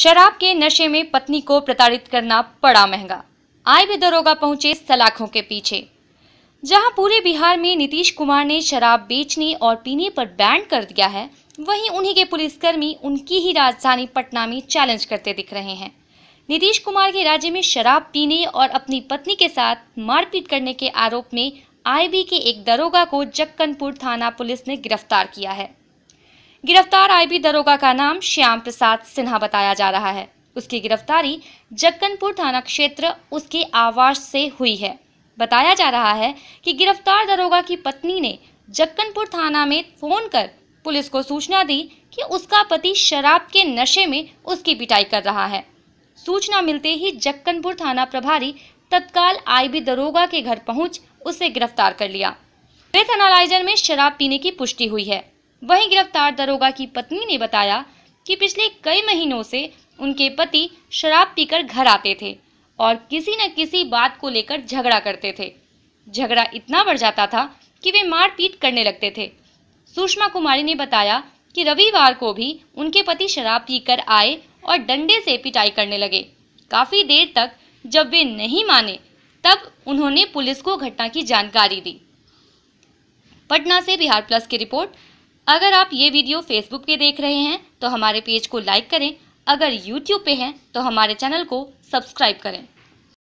शराब के नशे में पत्नी को प्रताड़ित करना पड़ा महंगा आय भी दरोगा पहुंचे सलाखों के पीछे जहां पूरे बिहार में नीतीश कुमार ने शराब बेचने और पीने पर बैन कर दिया है वहीं उन्हीं के पुलिसकर्मी उनकी ही राजधानी पटना में चैलेंज करते दिख रहे हैं नीतीश कुमार के राज्य में शराब पीने और अपनी पत्नी के साथ मारपीट करने के आरोप में आईबी के एक दरोगा को जक्कनपुर थाना पुलिस ने गिरफ्तार किया है गिरफ्तार आईबी दरोगा का नाम श्याम प्रसाद सिन्हा बताया जा रहा है उसकी गिरफ्तारी जक्कनपुर थाना क्षेत्र उसके आवास से हुई है बताया जा रहा है कि गिरफ्तार दरोगा की पत्नी ने जक्कनपुर थाना में फोन कर पुलिस को सूचना दी कि उसका पति शराब के नशे में उसकी पिटाई कर रहा है सूचना मिलते ही जक्कनपुर थाना प्रभारी तत्काल आईबी दरोगा के घर पहुंच उसे गिरफ्तार कर लिया ब्रेथ एनालाइजर में शराब पीने की पुष्टि हुई है वहीं गिरफ्तार दरोगा की पत्नी ने बताया कि पिछले कई महीनों से उनके पति शराब पीकर घर आते थे और किसी न किसी बात को लेकर झगड़ा करते थे झगड़ा इतना बढ़ जाता था कि वे मारपीट करने लगते थे सुषमा कुमारी ने बताया कि रविवार को भी उनके पति शराब पीकर आए और डंडे से पिटाई करने लगे काफ़ी देर तक जब वे नहीं माने तब उन्होंने पुलिस को घटना की जानकारी दी पटना से बिहार प्लस की रिपोर्ट अगर आप ये वीडियो फेसबुक पे देख रहे हैं तो हमारे पेज को लाइक करें अगर यूट्यूब पे हैं तो हमारे चैनल को सब्सक्राइब करें